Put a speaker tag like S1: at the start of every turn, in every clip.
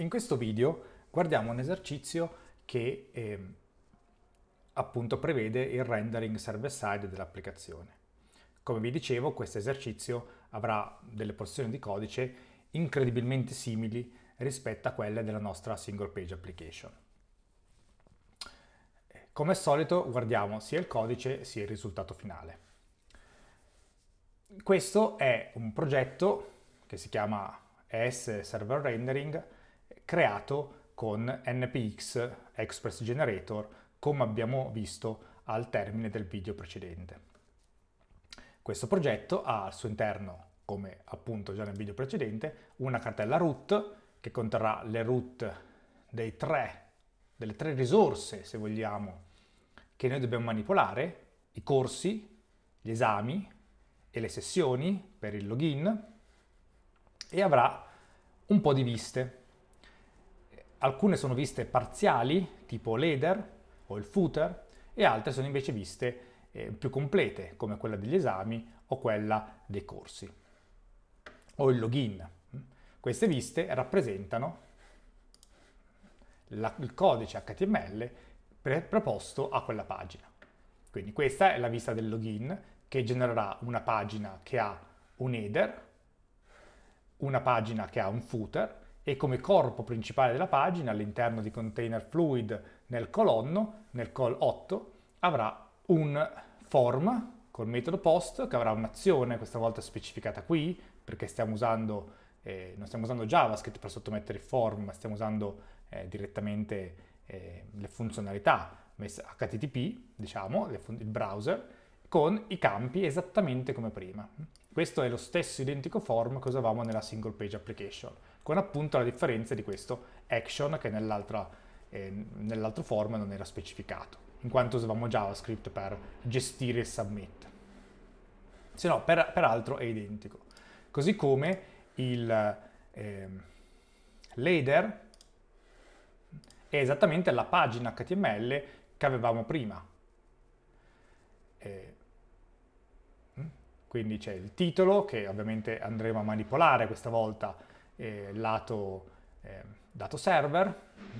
S1: In questo video guardiamo un esercizio che eh, appunto prevede il rendering server-side dell'applicazione. Come vi dicevo, questo esercizio avrà delle porzioni di codice incredibilmente simili rispetto a quelle della nostra single page application. Come al solito guardiamo sia il codice sia il risultato finale. Questo è un progetto che si chiama ES Server Rendering, creato con NPX Express Generator, come abbiamo visto al termine del video precedente. Questo progetto ha al suo interno, come appunto già nel video precedente, una cartella root che conterrà le root tre, delle tre risorse, se vogliamo, che noi dobbiamo manipolare, i corsi, gli esami e le sessioni per il login e avrà un po' di viste Alcune sono viste parziali, tipo l'header o il footer, e altre sono invece viste eh, più complete, come quella degli esami o quella dei corsi, o il login. Queste viste rappresentano la, il codice HTML pre, proposto a quella pagina. Quindi questa è la vista del login che genererà una pagina che ha un header, una pagina che ha un footer e come corpo principale della pagina all'interno di container fluid nel colonno, nel call 8, avrà un form col metodo post che avrà un'azione, questa volta specificata qui, perché stiamo usando, eh, non stiamo usando JavaScript per sottomettere il form, ma stiamo usando eh, direttamente eh, le funzionalità messe HTTP, diciamo, il browser, con i campi esattamente come prima. Questo è lo stesso identico form che usavamo nella single page application con appunto la differenza di questo action che ehm, nell'altro eh, nell form non era specificato, in quanto usavamo JavaScript per gestire il submit. Se no, per, peraltro è identico. Così come il eh, later è esattamente la pagina HTML che avevamo prima. Eh, mm? quindi c'è il titolo che ovviamente andremo a manipolare questa volta eh, lato eh, dato server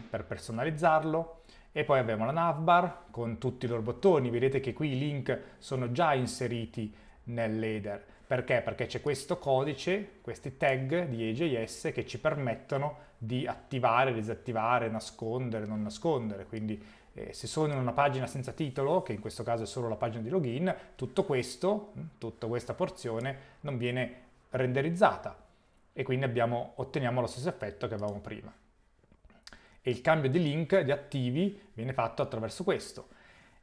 S1: per personalizzarlo e poi abbiamo la navbar con tutti i loro bottoni. Vedete che qui i link sono già inseriti nel nell'header. Perché? Perché c'è questo codice, questi tag di EJS che ci permettono di attivare, disattivare, nascondere, non nascondere. Quindi eh, se sono in una pagina senza titolo, che in questo caso è solo la pagina di login, tutto questo, mm, tutta questa porzione non viene renderizzata e quindi abbiamo, otteniamo lo stesso effetto che avevamo prima. E il cambio di link, di attivi, viene fatto attraverso questo,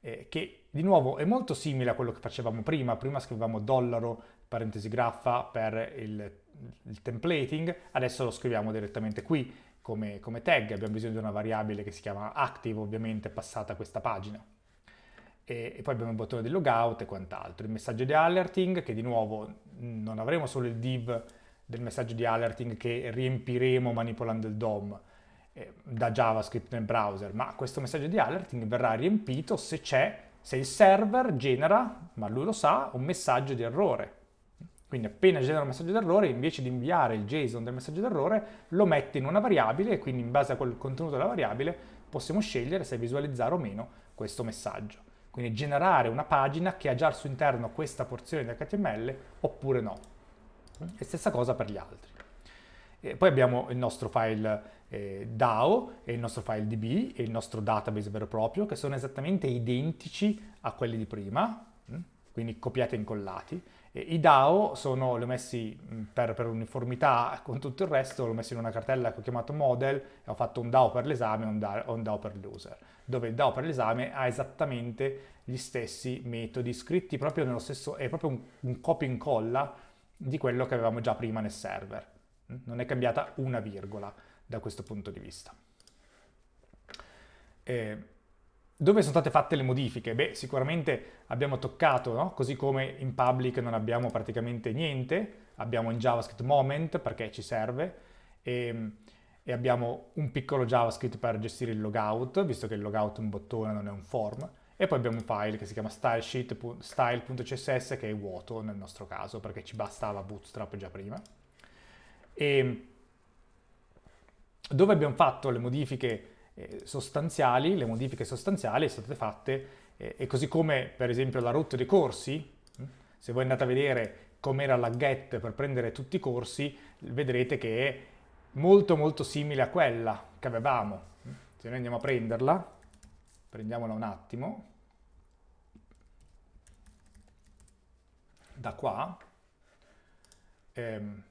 S1: eh, che di nuovo è molto simile a quello che facevamo prima. Prima scrivevamo dollaro, parentesi graffa per il, il templating, adesso lo scriviamo direttamente qui come, come tag. Abbiamo bisogno di una variabile che si chiama active, ovviamente passata a questa pagina e, poi abbiamo il bottone di logout e quant'altro. Il messaggio di alerting che di nuovo mm, non avremo solo il div del messaggio di alerting che riempiremo manipolando il DOM eh, da JavaScript nel browser, ma questo messaggio di alerting verrà riempito se c'è, se il server genera, ma lui lo sa, un messaggio di errore. Quindi appena genera un messaggio d'errore, invece di inviare il JSON del messaggio d'errore, lo mette in una variabile e quindi in base a quel contenuto della variabile possiamo scegliere se visualizzare o meno questo messaggio. Quindi generare una pagina che ha già al suo interno questa porzione di HTML oppure no. Eh? e stessa cosa per gli altri. E poi abbiamo il nostro file eh, DAO e il nostro file DB e il nostro database vero e proprio che sono esattamente identici a quelli di prima, mm? quindi copiati e incollati. E I DAO sono, li ho messi mm, per, per, uniformità con tutto il resto, l'ho messi in una cartella che ho chiamato model e ho fatto un DAO per l'esame e un DAO, un DAO per l'user, dove il DAO per l'esame ha esattamente gli stessi metodi scritti proprio nello stesso, è proprio un, un copia e incolla di quello che avevamo già prima nel server. Non è cambiata una virgola da questo punto di vista. Eh, dove sono state fatte le modifiche? Beh, sicuramente abbiamo toccato, no? così come in public non abbiamo praticamente niente, abbiamo in JavaScript moment perché ci serve e, ehm, e, abbiamo un piccolo JavaScript per gestire il logout, visto che il logout è un bottone, non è un form e poi abbiamo un file che si chiama style.css che è vuoto nel nostro caso perché ci bastava Bootstrap già prima. E dove abbiamo fatto le modifiche eh, sostanziali, le modifiche sostanziali sono state fatte eh, e così come per esempio la route dei corsi, hm, se voi andate a vedere com'era la get per prendere tutti i corsi, vedrete che è molto molto simile a quella che avevamo. Hm. Se noi andiamo a prenderla, prendiamola un attimo, da qua, ehm,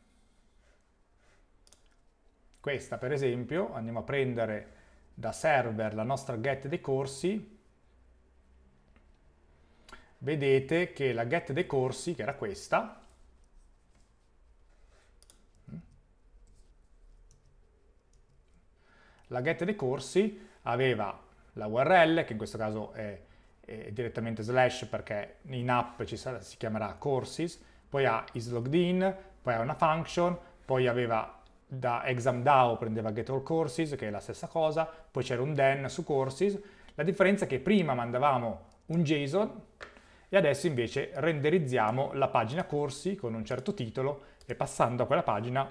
S1: questa per esempio, andiamo a prendere da server la nostra get dei corsi, vedete che la get dei corsi, che era questa, la get dei corsi aveva la URL, che in questo caso è, è direttamente slash perché in app sarà, si chiamerà courses, poi ha isLoggedIn, poi ha una function, poi aveva da ExamDAO prendeva getAllCourses, che è la stessa cosa, poi c'era un then su courses, la differenza è che prima mandavamo un JSON e adesso invece renderizziamo la pagina corsi con un certo titolo e passando a quella pagina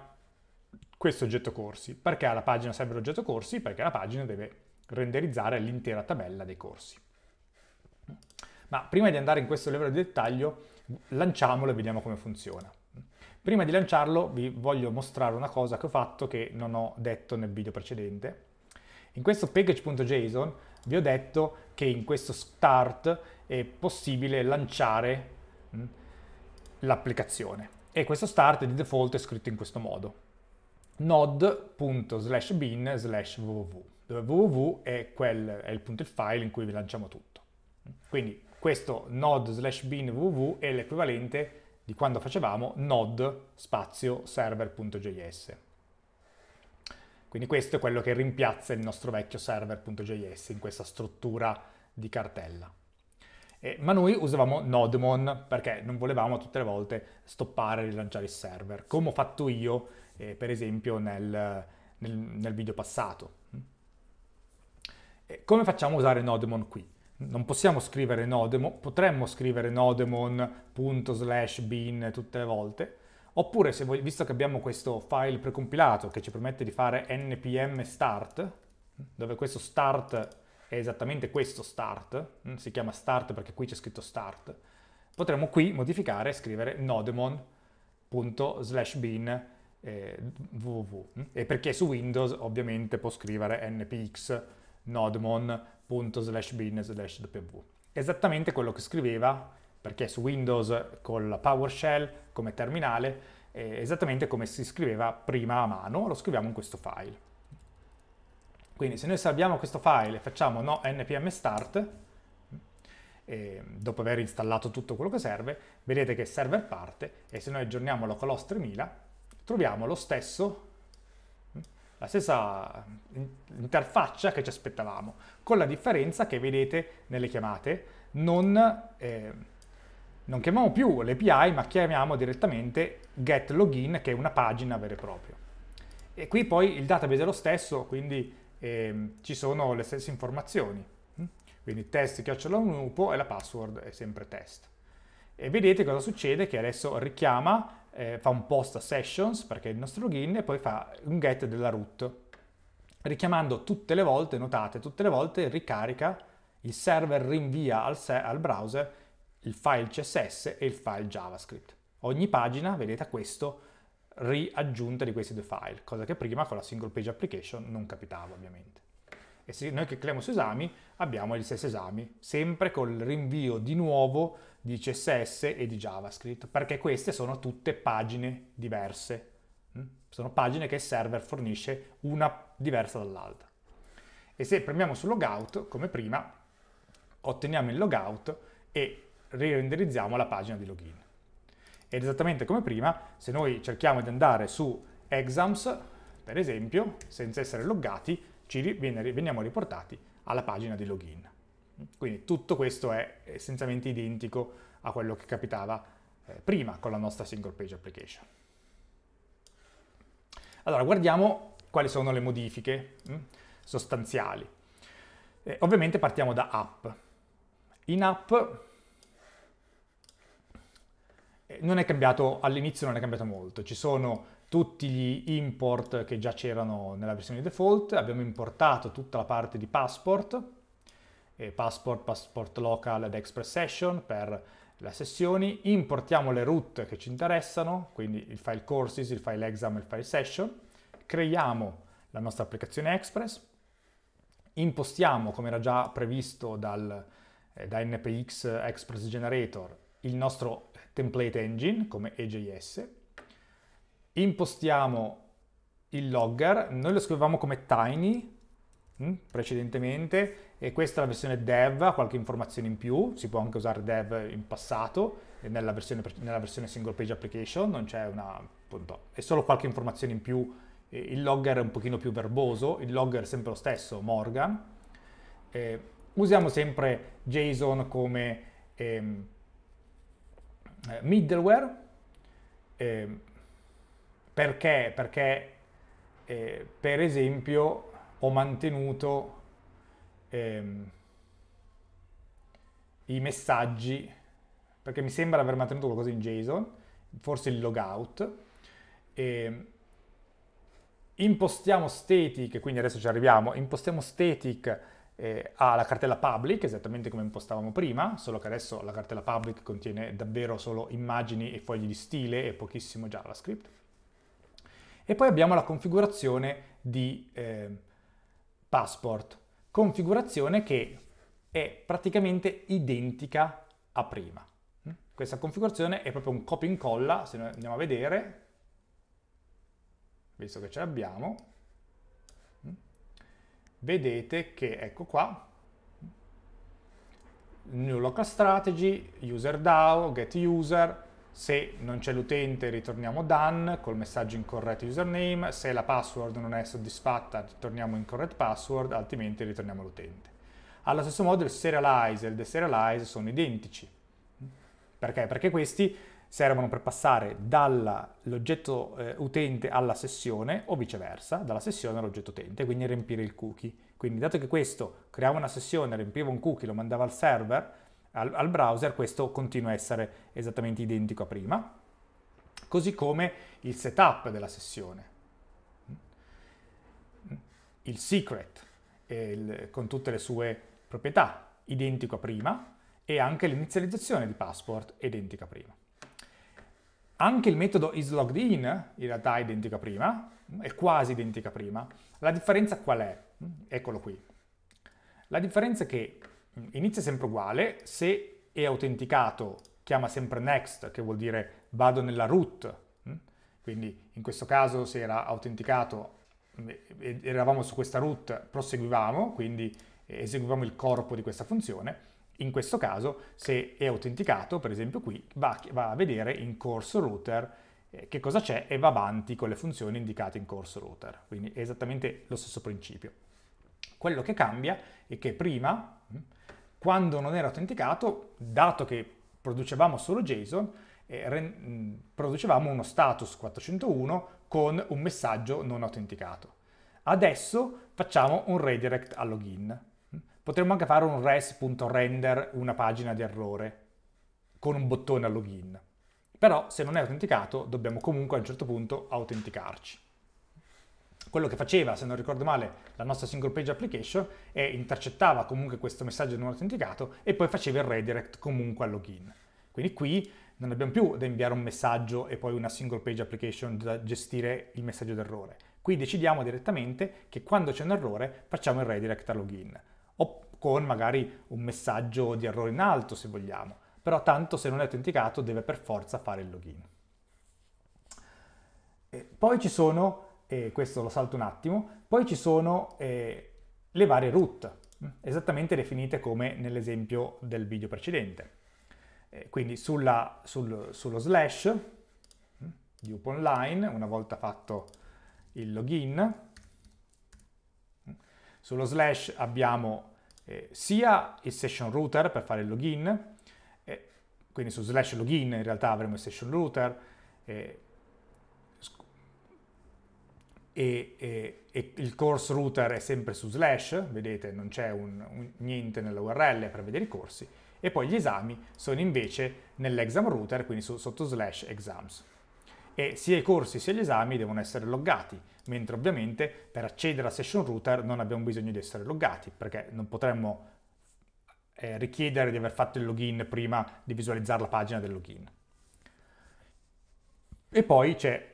S1: questo oggetto corsi. Perché alla pagina serve l'oggetto corsi? Perché la pagina deve renderizzare l'intera tabella dei corsi. Ma prima di andare in questo livello di dettaglio, lanciamolo e vediamo come funziona. Prima di lanciarlo vi voglio mostrare una cosa che ho fatto che non ho detto nel video precedente. In questo package.json vi ho detto che in questo start è possibile lanciare mm, l'applicazione e questo start di default è scritto in questo modo node.slash bin slash www dove www è, quel, è il punto il file in cui vi lanciamo tutto. Quindi questo node slash bin www è l'equivalente di quando facevamo node spazio server.js. Quindi questo è quello che rimpiazza il nostro vecchio server.js in questa struttura di cartella. Eh, ma noi usavamo Nodemon perché non volevamo tutte le volte stoppare e rilanciare il server, come ho fatto io eh, per esempio nel, nel, nel video passato. Eh, come facciamo a usare Nodemon qui? Non possiamo scrivere Nodemon, potremmo scrivere Nodemon.bin tutte le volte, oppure voglio, visto che abbiamo questo file precompilato che ci permette di fare npm start, dove questo start è esattamente questo start, mm, si chiama start perché qui c'è scritto start, potremmo qui modificare e scrivere nodemon.bin eh, www e perché su Windows ovviamente può scrivere npx nodemonbin Esattamente quello che scriveva, perché su Windows con la PowerShell come terminale, eh, esattamente come si scriveva prima a mano, lo scriviamo in questo file. Quindi se noi salviamo questo file e facciamo no npm start, dopo aver installato tutto quello che serve, vedete che il server parte e se noi aggiorniamo localhost 3000 troviamo lo stesso la stessa interfaccia che ci aspettavamo, con la differenza che vedete nelle chiamate non, eh, non chiamiamo più l'API ma chiamiamo direttamente get login che è una pagina vera e propria. E qui poi il database è lo stesso, quindi eh, ci sono le stesse informazioni. Hm? Quindi test chiocciola un lupo e la password è sempre test. E vedete cosa succede che adesso richiama eh, fa un post a sessions, perché è il nostro login, e poi fa un get della root, richiamando tutte le volte, notate, tutte le volte ricarica, il server rinvia al, se al browser il file CSS e il file JavaScript. Ogni pagina, vedete questo, riaggiunta di questi due file, cosa che prima con la single page application non capitava ovviamente. E se noi che clicchiamo su esami abbiamo gli stessi esami, sempre col rinvio di nuovo di CSS e di JavaScript, perché queste sono tutte pagine diverse. Mm? Sono pagine che il server fornisce una diversa dall'altra. E se premiamo su logout, come prima, otteniamo il logout e rirenderizziamo la pagina di login. Ed esattamente come prima, se noi cerchiamo di andare su exams, per esempio, senza essere loggati, ci veniamo riportati alla pagina di login. Quindi tutto questo è essenzialmente identico a quello che capitava eh, prima con la nostra single page application. Allora, guardiamo quali sono le modifiche mh, mm, sostanziali. Eh, ovviamente partiamo da app. In app eh, non è cambiato, all'inizio non è cambiato molto, ci sono tutti gli import che già c'erano nella versione default, abbiamo importato tutta la parte di passport, eh, passport, passport local ed express session per le sessioni, importiamo le route che ci interessano, quindi il file courses, il file exam e il file session, creiamo la nostra applicazione Express, impostiamo come era già previsto dal, eh, da NPX Express Generator il nostro template engine come EJS, impostiamo il logger, noi lo scrivevamo come tiny, Mm, precedentemente e questa è la versione dev, ha qualche informazione in più, si può anche usare dev in passato nella versione, nella versione single page application, non c'è una... Appunto, è solo qualche informazione in più, il logger è un pochino più verboso, il logger è sempre lo stesso, Morgan. Eh, usiamo sempre JSON come ehm, eh, middleware, ehm, perché, perché eh, per esempio ho mantenuto ehm, i messaggi, perché mi sembra aver mantenuto qualcosa in JSON, forse il logout. Ehm, impostiamo static, quindi adesso ci arriviamo, impostiamo static eh, alla cartella public, esattamente come impostavamo prima, solo che adesso la cartella public contiene davvero solo immagini e fogli di stile e pochissimo JavaScript. E poi abbiamo la configurazione di... Eh, passport, configurazione che è praticamente identica a prima. Mm? Questa configurazione è proprio un copia e incolla, se noi andiamo a vedere, visto che ce l'abbiamo, mm? vedete che ecco qua, new local strategy, user DAO, get user, se non c'è l'utente ritorniamo done col messaggio incorretto username, se la password non è soddisfatta ritorniamo incorrect password, altrimenti ritorniamo l'utente. Allo stesso modo il serialize e il deserialize sono identici. Perché? Perché questi servono per passare dall'oggetto eh, utente alla sessione o viceversa, dalla sessione all'oggetto utente, quindi riempire il cookie. Quindi dato che questo creava una sessione, riempiva un cookie, lo mandava al server, al, al browser, questo continua a essere esattamente identico a prima, così come il setup della sessione, il secret eh, il, con tutte le sue proprietà, identico a prima, e anche l'inizializzazione di passport, identica a prima. Anche il metodo isLoggedIn in realtà è identico a prima, è quasi identico a prima. La differenza qual è? Eccolo qui. La differenza è che inizia sempre uguale, se è autenticato chiama sempre next, che vuol dire vado nella root, mm? quindi in questo caso se era autenticato mm, eravamo su questa root, proseguivamo, quindi eseguivamo il corpo di questa funzione, in questo caso se è autenticato, per esempio qui, va, va a vedere in corso router eh, che cosa c'è e va avanti con le funzioni indicate in corso router, quindi è esattamente lo stesso principio. Quello che cambia è che prima mm, quando non era autenticato, dato che producevamo solo JSON, eh, mm, producevamo uno status 401 con un messaggio non autenticato. Adesso facciamo un redirect al login. Potremmo anche fare un res.render una pagina di errore con un bottone al login. Però se non è autenticato dobbiamo comunque a un certo punto autenticarci quello che faceva, se non ricordo male, la nostra single page application è intercettava comunque questo messaggio non autenticato e poi faceva il redirect comunque al login. Quindi qui non abbiamo più da inviare un messaggio e poi una single page application da gestire il messaggio d'errore. Qui decidiamo direttamente che quando c'è un errore facciamo il redirect al login o con magari un messaggio di errore in alto se vogliamo, però tanto se non è autenticato deve per forza fare il login. E poi ci sono eh, questo lo salto un attimo, poi ci sono eh, le varie root, mm, esattamente definite come nell'esempio del video precedente. Eh, quindi sulla, sul, sullo slash mm, di UpOnline, una volta fatto il login, mm, sullo slash abbiamo eh, sia il session router per fare il login, eh, quindi su slash login in realtà avremo il session router, eh, e, e, e, il course router è sempre su slash, vedete non c'è un, un, niente nell'URL per vedere i corsi, e poi gli esami sono invece nell'exam router, quindi su, sotto slash exams. E sia i corsi sia gli esami devono essere loggati, mentre ovviamente per accedere a session router non abbiamo bisogno di essere loggati, perché non potremmo eh, richiedere di aver fatto il login prima di visualizzare la pagina del login. E poi c'è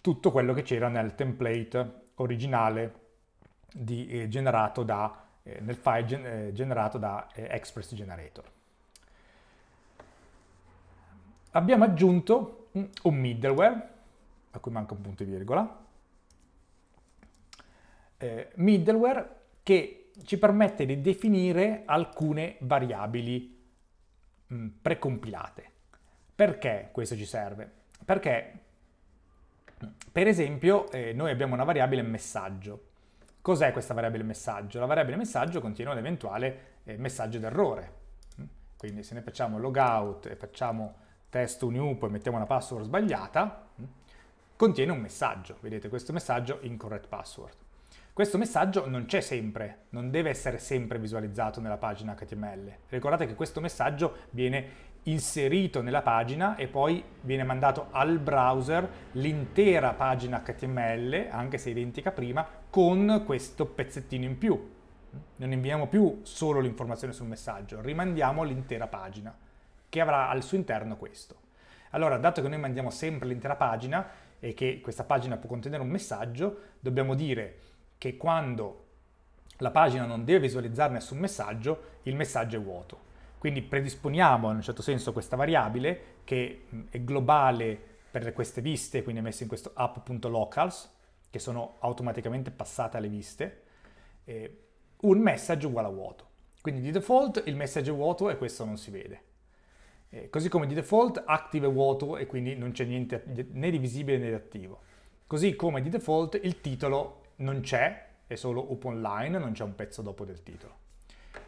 S1: tutto quello che c'era nel template originale di, eh, generato da, eh, nel file gen- eh, generato da eh, Express Generator. Abbiamo aggiunto mm, un middleware, a cui manca un punto e virgola, eh, middleware che ci permette di definire alcune variabili mh, mm, precompilate. Perché questo ci serve? Perché per esempio, eh, noi abbiamo una variabile messaggio. Cos'è questa variabile messaggio? La variabile messaggio contiene un eventuale eh, messaggio d'errore. Mm? Quindi se noi facciamo logout e facciamo test new, poi mettiamo una password sbagliata, mm, contiene un messaggio. Vedete questo messaggio incorrect password. Questo messaggio non c'è sempre, non deve essere sempre visualizzato nella pagina HTML. Ricordate che questo messaggio viene inserito nella pagina e poi viene mandato al browser l'intera pagina HTML, anche se identica prima, con questo pezzettino in più. Non inviamo più solo l'informazione sul messaggio, rimandiamo l'intera pagina, che avrà al suo interno questo. Allora, dato che noi mandiamo sempre l'intera pagina e che questa pagina può contenere un messaggio, dobbiamo dire che quando la pagina non deve visualizzare nessun messaggio, il messaggio è vuoto. Quindi predisponiamo in un certo senso questa variabile che è globale per queste viste, quindi è messa in questo app.locals, che sono automaticamente passate alle viste, eh, un message uguale a vuoto. Quindi di default il message è vuoto e questo non si vede. Eh, così come di default active è vuoto e quindi non c'è niente né di visibile né di attivo. Così come di default il titolo non c'è, è solo up online, non c'è un pezzo dopo del titolo.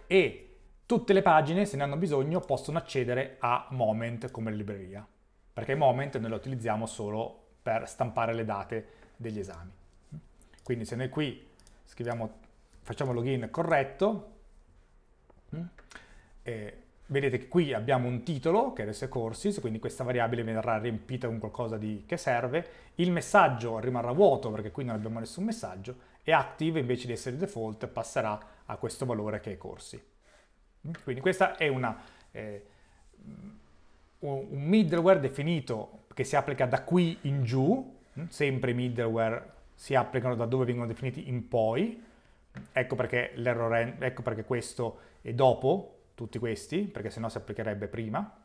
S1: E Tutte le pagine, se ne hanno bisogno, possono accedere a Moment come libreria, perché Moment noi lo utilizziamo solo per stampare le date degli esami. Quindi se noi qui scriviamo, facciamo login corretto, mm, vedete che qui abbiamo un titolo che adesso è courses, quindi questa variabile verrà riempita con qualcosa di, che serve, il messaggio rimarrà vuoto perché qui non abbiamo nessun messaggio e active invece di essere default passerà a questo valore che è corsi. Quindi questa è una, eh, un middleware definito che si applica da qui in giù, mm, sempre i middleware si applicano da dove vengono definiti in poi, ecco perché, ecco perché questo è dopo tutti questi, perché sennò si applicherebbe prima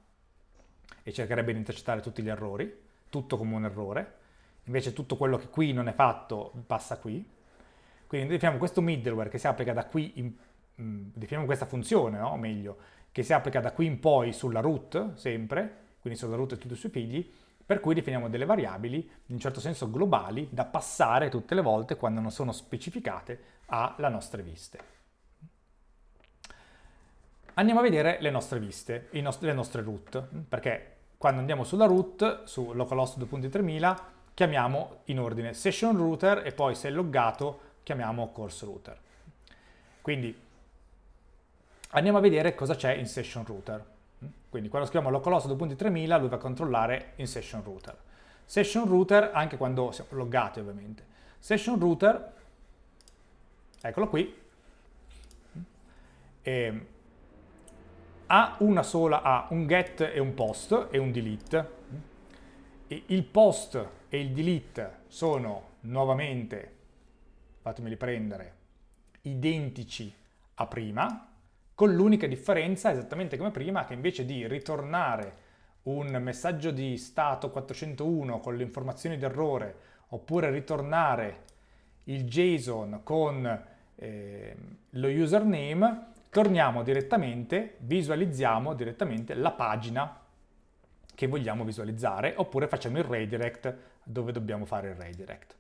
S1: e cercherebbe di intercettare tutti gli errori, tutto come un errore, invece tutto quello che qui non è fatto passa qui, quindi definiamo questo middleware che si applica da qui in definiamo questa funzione, no? o meglio, che si applica da qui in poi sulla root, sempre, quindi sulla root e tutti i suoi figli, per cui definiamo delle variabili, in un certo senso globali, da passare tutte le volte quando non sono specificate alla nostre viste. Andiamo a vedere le nostre viste, le nostre root, perché quando andiamo sulla root, su localhost 2.3000, chiamiamo in ordine session router e poi se è loggato chiamiamo course router. Quindi andiamo a vedere cosa c'è in session router. Mm? Quindi quando scriviamo localhost 2.3000 lui va a controllare in session router. Session router, anche quando siamo loggati ovviamente. Session router, eccolo qui, mm? e ha una sola, ha un get e un post e un delete. Mm? E il post e il delete sono nuovamente, fatemeli prendere, identici a prima, con l'unica differenza, esattamente come prima, che invece di ritornare un messaggio di stato 401 con le informazioni d'errore, oppure ritornare il JSON con eh, lo username, torniamo direttamente, visualizziamo direttamente la pagina che vogliamo visualizzare, oppure facciamo il redirect dove dobbiamo fare il redirect.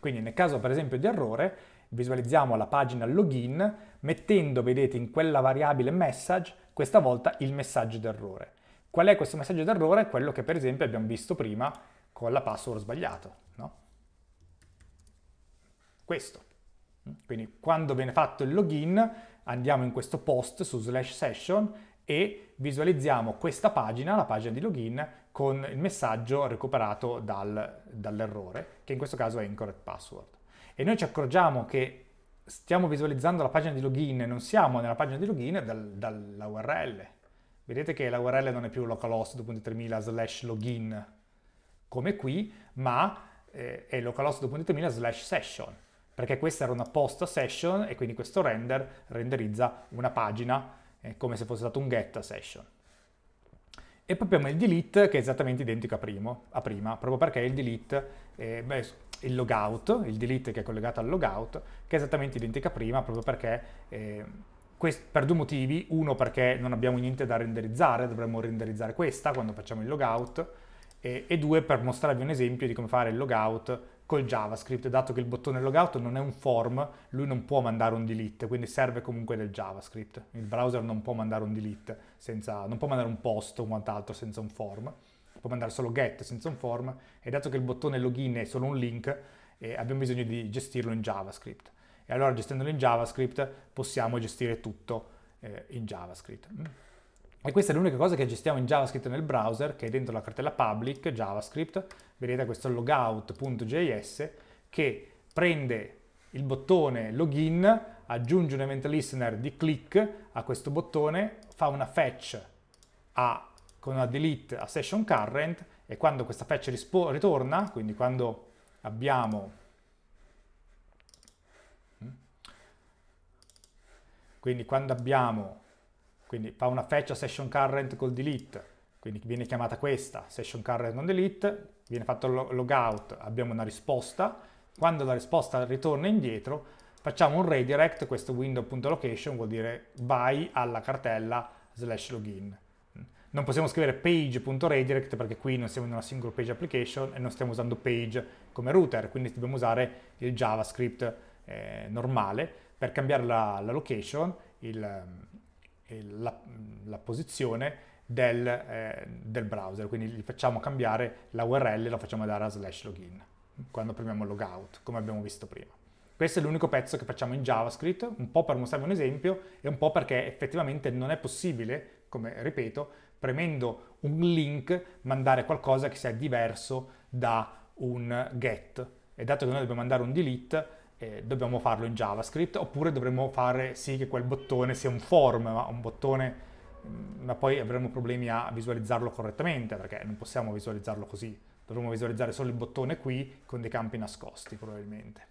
S1: Quindi nel caso per esempio di errore, Visualizziamo la pagina login mettendo, vedete, in quella variabile message, questa volta il messaggio d'errore. Qual è questo messaggio d'errore? Quello che per esempio abbiamo visto prima con la password sbagliata, no? Questo. Quindi quando viene fatto il login andiamo in questo post su slash session e visualizziamo questa pagina, la pagina di login, con il messaggio recuperato dal, dall'errore, che in questo caso è incorrect password e noi ci accorgiamo che stiamo visualizzando la pagina di login e non siamo nella pagina di login dal, dalla URL. Vedete che la URL non è più localhost.3000 slash login come qui, ma eh, è localhost.3000 slash session, perché questa era una post session e quindi questo render renderizza una pagina eh, come se fosse stato un get session. E poi abbiamo il delete che è esattamente identico a, primo, a prima, proprio perché il delete, eh, beh, il logout, il delete che è collegato al logout, che è esattamente identica a prima proprio perché eh, per due motivi, uno perché non abbiamo niente da renderizzare, dovremmo renderizzare questa quando facciamo il logout, e, e due per mostrarvi un esempio di come fare il logout col JavaScript, dato che il bottone logout non è un form, lui non può mandare un delete, quindi serve comunque del JavaScript. Il browser non può mandare un delete, senza, non può mandare un post o quant'altro senza un form può mandare solo get senza un form e dato che il bottone login è solo un link eh, abbiamo bisogno di gestirlo in JavaScript. E allora gestendolo in JavaScript possiamo gestire tutto eh, in JavaScript. Mm. E questa è l'unica cosa che gestiamo in JavaScript nel browser, che è dentro la cartella public JavaScript, vedete questo logout.js che prende il bottone login, aggiunge un event listener di click a questo bottone, fa una fetch a con una delete a session current e quando questa fetch ritorna, quindi quando abbiamo mm, quindi quando abbiamo quindi fa una fetch a session current col delete quindi viene chiamata questa session current non delete viene fatto logout abbiamo una risposta quando la risposta ritorna indietro facciamo un redirect questo window.location vuol dire vai alla cartella slash login non possiamo scrivere page.redirect perché qui non siamo in una single page application e non stiamo usando page come router, quindi dobbiamo usare il JavaScript eh, normale per cambiare la, la location, il, il, la, la, posizione del, eh, del, browser, quindi gli facciamo cambiare la URL e la facciamo dare a slash login quando premiamo logout, come abbiamo visto prima. Questo è l'unico pezzo che facciamo in JavaScript, un po' per mostrarvi un esempio e un po' perché effettivamente non è possibile, come ripeto, premendo un link mandare qualcosa che sia diverso da un get. E dato che noi dobbiamo mandare un delete, eh, dobbiamo farlo in JavaScript, oppure dovremmo fare sì che quel bottone sia un form, ma un bottone mm, ma poi avremo problemi a visualizzarlo correttamente perché non possiamo visualizzarlo così, dovremmo visualizzare solo il bottone qui con dei campi nascosti probabilmente.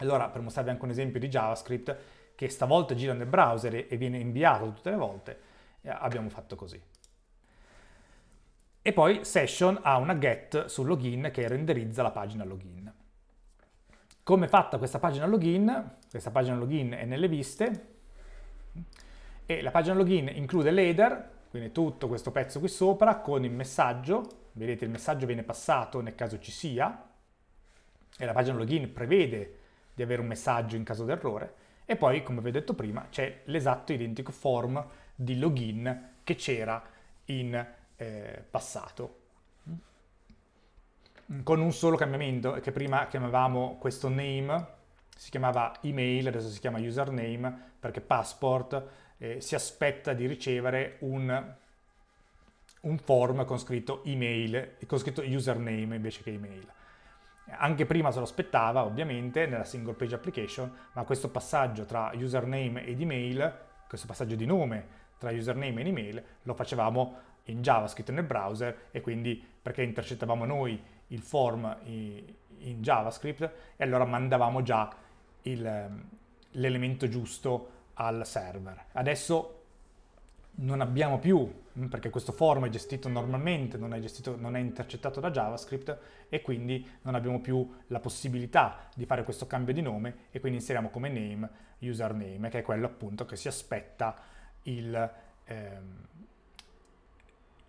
S1: Allora, per mostrarvi anche un esempio di JavaScript che stavolta gira nel browser e viene inviato tutte le volte, eh, abbiamo fatto così e poi session ha una get sul login che renderizza la pagina login. Come è fatta questa pagina login? Questa pagina login è nelle viste e la pagina login include l'header, quindi tutto questo pezzo qui sopra con il messaggio, vedete il messaggio viene passato nel caso ci sia e la pagina login prevede di avere un messaggio in caso d'errore e poi come vi ho detto prima c'è l'esatto identico form di login che c'era in eh, passato mm. con un solo cambiamento che prima chiamavamo questo name si chiamava email adesso si chiama username perché passport eh, si aspetta di ricevere un, un form con scritto email con scritto username invece che email anche prima se lo aspettava ovviamente nella single page application ma questo passaggio tra username ed email questo passaggio di nome tra username e email lo facevamo in JavaScript nel browser e quindi perché intercettavamo noi il form in JavaScript e allora mandavamo già il, ehm, l'elemento giusto al server. Adesso non abbiamo più, mm, perché questo form è gestito normalmente, non è, gestito, non è, intercettato da JavaScript e quindi non abbiamo più la possibilità di fare questo cambio di nome e quindi inseriamo come name username, che è quello appunto che si aspetta il, ehm,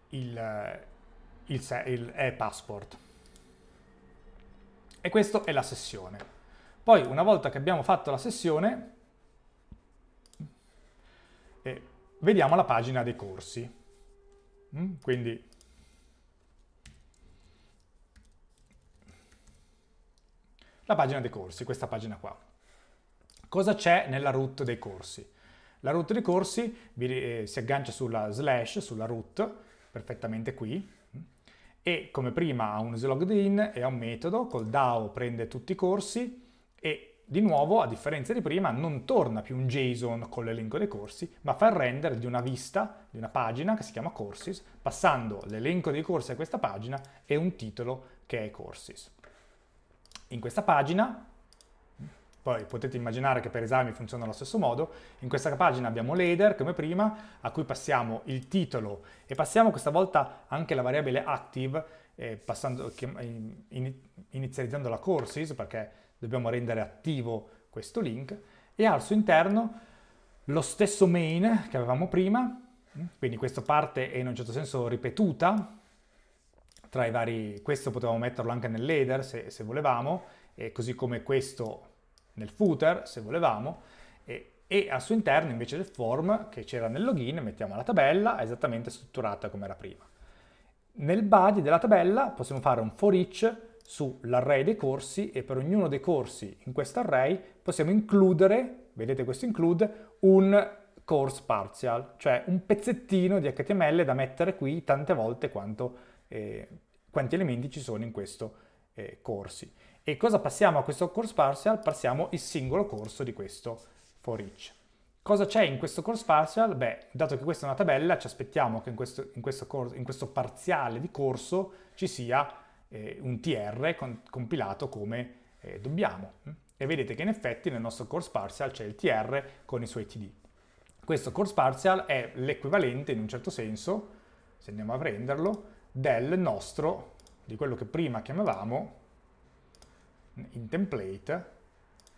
S1: il, il, il e-passport. E questa è la sessione. Poi una volta che abbiamo fatto la sessione, eh, vediamo la pagina dei corsi. Mm, quindi la pagina dei corsi, questa pagina qua. Cosa c'è nella root dei corsi? La root dei corsi vi, eh, si aggancia sulla slash, sulla root, perfettamente qui e come prima ha un slogged in e ha un metodo, col DAO prende tutti i corsi e di nuovo, a differenza di prima, non torna più un JSON con l'elenco dei corsi, ma fa il render di una vista, di una pagina che si chiama Courses, passando l'elenco dei corsi a questa pagina e un titolo che è Courses. In questa pagina poi potete immaginare che per esami funziona allo stesso modo. In questa pagina abbiamo l'header come prima, a cui passiamo il titolo e passiamo questa volta anche la variabile active, eh, passando, inizializzando la courses perché dobbiamo rendere attivo questo link e al suo interno lo stesso main che avevamo prima, mm, quindi questa parte è in un certo senso ripetuta, tra i vari, questo potevamo metterlo anche nell'header se, se volevamo, e così come questo nel footer se volevamo e, e al suo interno invece del form che c'era nel login mettiamo la tabella esattamente strutturata come era prima. Nel body della tabella possiamo fare un for each sull'array dei corsi e per ognuno dei corsi in questo array possiamo includere, vedete questo include, un course partial, cioè un pezzettino di HTML da mettere qui tante volte quanto, eh, quanti elementi ci sono in questo eh, corsi. E cosa passiamo a questo course partial? Passiamo il singolo corso di questo for each. Cosa c'è in questo course partial? Beh, dato che questa è una tabella, ci aspettiamo che in questo, in questo, corso, in questo parziale di corso ci sia eh, un TR con, compilato come eh, dobbiamo. E vedete che in effetti nel nostro course partial c'è il TR con i suoi TD. Questo course partial è l'equivalente in un certo senso, se andiamo a prenderlo, del nostro, di quello che prima chiamavamo in template,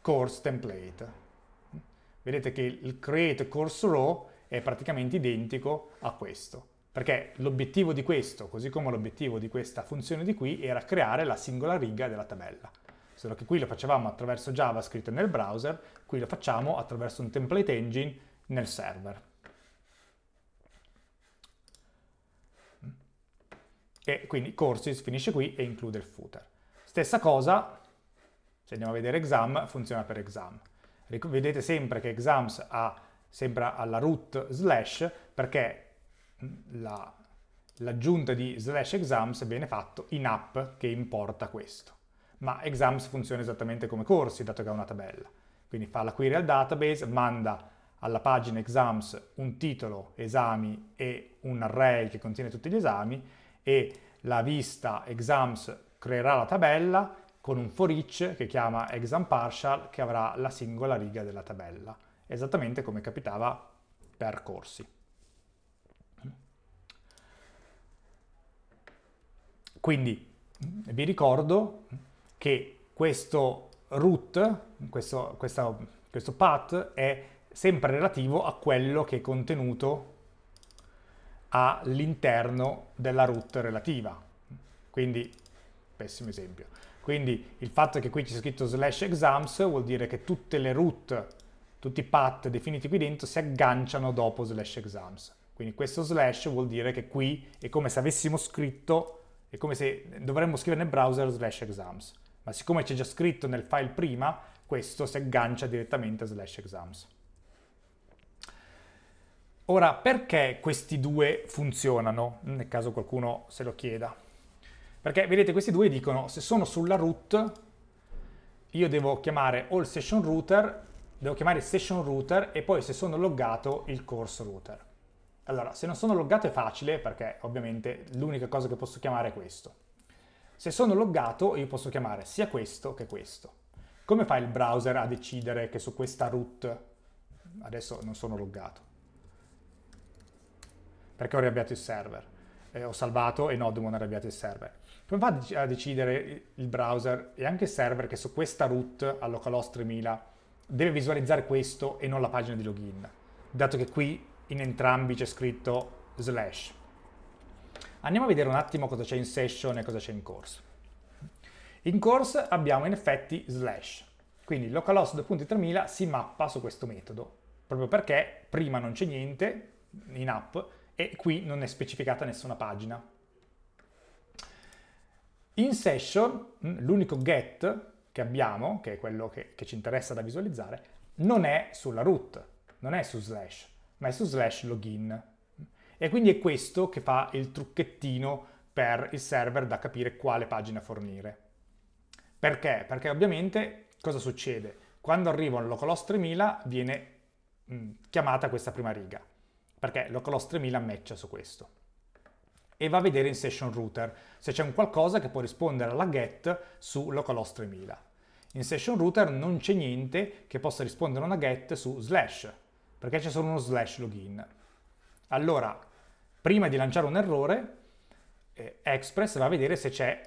S1: course template. Vedete che il create course row è praticamente identico a questo, perché l'obiettivo di questo, così come l'obiettivo di questa funzione di qui, era creare la singola riga della tabella. Solo che qui lo facevamo attraverso JavaScript nel browser, qui lo facciamo attraverso un template engine nel server. E quindi courses finisce qui e include il footer. Stessa cosa se andiamo a vedere exam, funziona per exam. Ric vedete sempre che exams ha sempre alla root slash perché mm, l'aggiunta di slash exams viene fatto in app che importa questo. Ma exams funziona esattamente come corsi, dato che è una tabella. Quindi fa la query al database, manda alla pagina exams un titolo esami e un array che contiene tutti gli esami e la vista exams creerà la tabella con un for each che chiama exam partial che avrà la singola riga della tabella, esattamente come capitava per corsi. Quindi vi ricordo che questo root, questo, questa, questo path è sempre relativo a quello che è contenuto all'interno della root relativa. Quindi, pessimo esempio. Quindi il fatto che qui c'è scritto slash exams vuol dire che tutte le root, tutti i path definiti qui dentro si agganciano dopo slash exams. Quindi questo slash vuol dire che qui è come se avessimo scritto, è come se dovremmo scrivere nel browser slash exams. Ma siccome c'è già scritto nel file prima, questo si aggancia direttamente a slash exams. Ora, perché questi due funzionano? Nel caso qualcuno se lo chieda. Perché vedete questi due dicono se sono sulla root io devo chiamare all session router, devo chiamare session router e poi se sono loggato il course router. Allora, se non sono loggato è facile perché ovviamente l'unica cosa che posso chiamare è questo. Se sono loggato io posso chiamare sia questo che questo. Come fa il browser a decidere che su questa root adesso non sono loggato? Perché ho riavviato il server. Eh, ho salvato e Nodemon ha non arrabbiato il server. Come fa a decidere il browser e anche il server che su questa root a localhost 3000 deve visualizzare questo e non la pagina di login, dato che qui in entrambi c'è scritto slash. Andiamo a vedere un attimo cosa c'è in session e cosa c'è in course. In course abbiamo in effetti slash, quindi localhost 2.3000 si mappa su questo metodo, proprio perché prima non c'è niente in app e qui non è specificata nessuna pagina, in session, mm, l'unico get che abbiamo, che è quello che, che ci interessa da visualizzare, non è sulla root, non è su slash, ma è su slash login. E quindi è questo che fa il trucchettino per il server da capire quale pagina fornire. Perché? Perché ovviamente cosa succede? Quando arriva un localhost 3000 viene mh, mm, chiamata questa prima riga, perché localhost 3000 matcha su questo e va a vedere in session router se c'è un qualcosa che può rispondere alla GET su localhost 3000. In session router non c'è niente che possa rispondere a una GET su slash, perché c'è solo uno slash login. Allora, prima di lanciare un errore, eh, Express va a vedere se c'è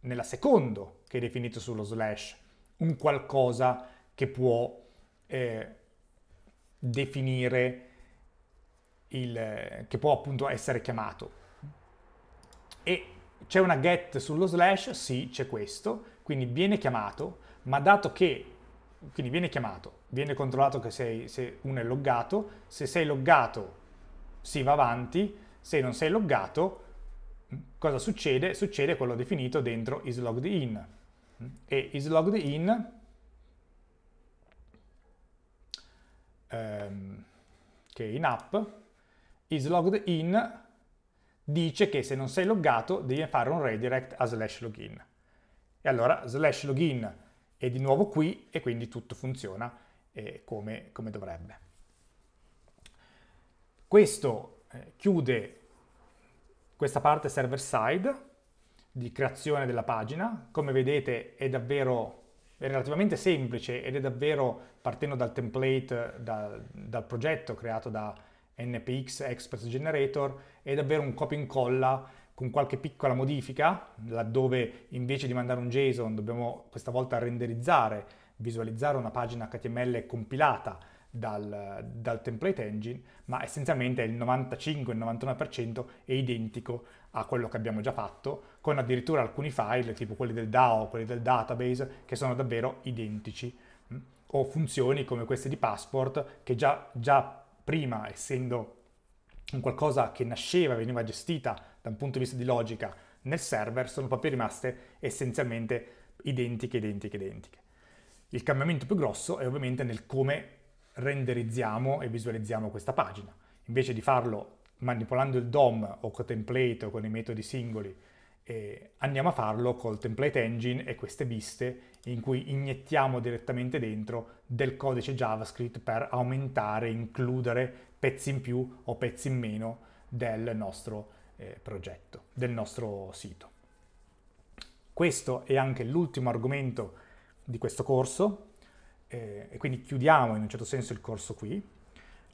S1: nella secondo che è definito sullo slash un qualcosa che può eh, definire il, eh, che può appunto essere chiamato. E c'è una get sullo slash? Sì, c'è questo, quindi viene chiamato, ma dato che, quindi viene chiamato, viene controllato che sei, se uno è loggato, se sei loggato si va avanti, se non sei loggato cosa succede? Succede quello definito dentro is logged in e is logged in ehm, che è in app is logged in dice che se non sei loggato devi fare un redirect a slash login. E allora slash login è di nuovo qui e quindi tutto funziona eh, come, come, dovrebbe. Questo eh, chiude questa parte server side di creazione della pagina. Come vedete è davvero è relativamente semplice ed è davvero partendo dal template, da, dal progetto creato da, NPX Express Generator è davvero un copia e incolla con qualche piccola modifica, laddove invece di mandare un JSON dobbiamo questa volta renderizzare, visualizzare una pagina HTML compilata dal, dal template engine, ma essenzialmente il 95-99% è identico a quello che abbiamo già fatto, con addirittura alcuni file, tipo quelli del DAO, quelli del database, che sono davvero identici, mm, o funzioni come queste di passport, che già, già prima essendo un qualcosa che nasceva, veniva gestita da un punto di vista di logica nel server, sono proprio rimaste essenzialmente identiche, identiche, identiche. Il cambiamento più grosso è ovviamente nel come renderizziamo e visualizziamo questa pagina. Invece di farlo manipolando il DOM o con template o con i metodi singoli eh, andiamo a farlo col template engine e queste viste in cui iniettiamo direttamente dentro del codice JavaScript per aumentare, includere pezzi in più o pezzi in meno del nostro eh, progetto, del nostro sito. Questo è anche l'ultimo argomento di questo corso eh, e quindi chiudiamo in un certo senso il corso qui.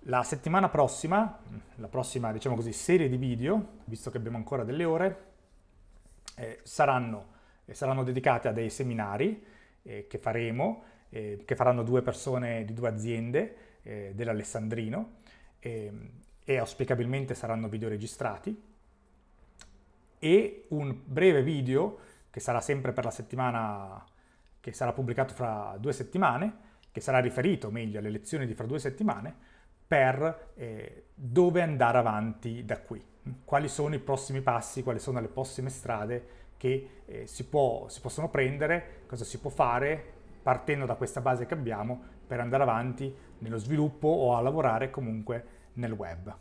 S1: La settimana prossima, la prossima diciamo così serie di video, visto che abbiamo ancora delle ore, eh, saranno, eh, saranno, dedicate a dei seminari eh, che faremo, eh, che faranno due persone di due aziende eh, dell'Alessandrino ehm, e auspicabilmente saranno videoregistrati e un breve video che sarà sempre per la settimana che sarà pubblicato fra due settimane, che sarà riferito meglio alle lezioni di fra due settimane, per eh, dove andare avanti da qui quali sono i prossimi passi, quali sono le prossime strade che eh, si, può, si possono prendere, cosa si può fare partendo da questa base che abbiamo per andare avanti nello sviluppo o a lavorare comunque nel web.